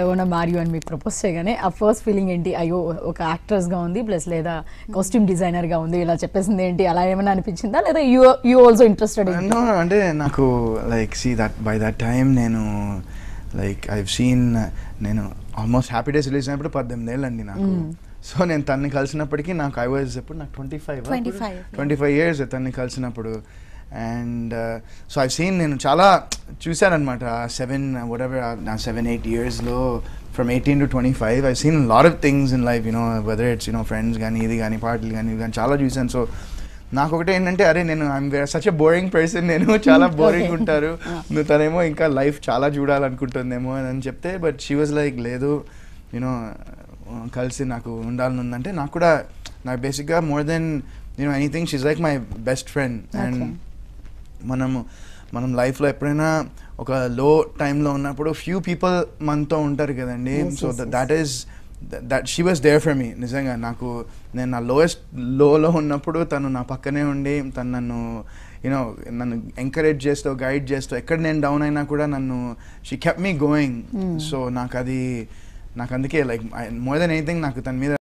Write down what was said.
I own Mario అని మీకు propose చేయగానే ఆ ఫస్ట్ ఫీలింగ్ ఏంటి అయ్యో ఒక యాక్ట్రెస్గా ఉంది ప్లస్ లేదా కాస్ట్యూమ్ డిజైనర్గా ఉంది ఇలా చెప్పేసింది ఏంటి అలా ఏమైనా అనిపించిందా లేదా యూ యూ ఆల్సో ఇంట్రెస్టెడ్ అంటే నాకు like see that by that time నేను లైక్ ఐ సీన్ నేను ఆల్మోస్ట్ హ్యాపీ డేస్ రిలీజ్ అయినప్పుడు పద్దెనిమిది ఏళ్ళు అండి నాకు సో hmm. నేను తన్ని కలిసినప్పటికీ నాకు ఐ వాజ్ ఎప్పుడు నాకు twenty five twenty five years తన్ని కలిసినప్పుడు అండ్ సో ఐ సీన్ నేను చాలా చూశానమాట సెవెన్ వడెవర్ నా సెవెన్ ఎయిట్ ఇయర్స్లో from eighteen to twenty five I seen lot of things in life you know whether it's you know friends కానీ ఇది కానీ పాటలు కానీ ఇది కానీ చాలా చూశాను సో నాకు ఒకటి ఏంటంటే అరే నేను were such a boring person నేను చాలా బోరింగ్ ఉంటారు నువ్వు తనేమో ఇంకా లైఫ్ చాలా చూడాలనుకుంటుందేమో అని చెప్తే బట్ షీ వాజ్ లైక్ లేదు యూనో కలిసి నాకు ఉండాలని ఉందంటే నాకు కూడా నాకు బేసిక్గా more than you know anything she's like my best friend and మనము మనం లైఫ్లో ఎప్పుడైనా ఒక లో టైంలో ఉన్నప్పుడు ఫ్యూ పీపుల్ మనతో ఉంటారు కదండి so that is that she was there for me నిజంగా నాకు నేను నా లోయెస్ట్ లోలో ఉన్నప్పుడు తను నా పక్కనే ఉండి తను నన్ను యూనో నన్ను ఎంకరేజ్ చేస్తూ గైడ్ చేస్తూ ఎక్కడ నేను డౌన్ అయినా కూడా నన్ను she kept me going so నాకు అది నాకు అందుకే లైక్ మోర్ దెన్ ఎనీథింగ్ నాకు తన మీద